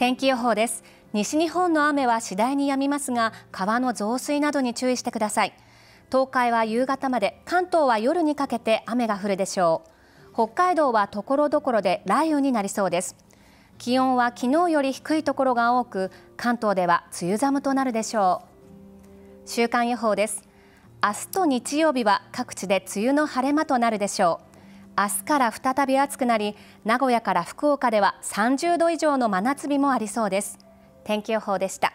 天気予報です西日本の雨は次第に止みますが川の増水などに注意してください東海は夕方まで関東は夜にかけて雨が降るでしょう北海道は所々で雷雨になりそうです気温は昨日より低いところが多く関東では梅雨寒となるでしょう週間予報です明日と日曜日は各地で梅雨の晴れ間となるでしょう明日から再び暑くなり名古屋から福岡では30度以上の真夏日もありそうです天気予報でした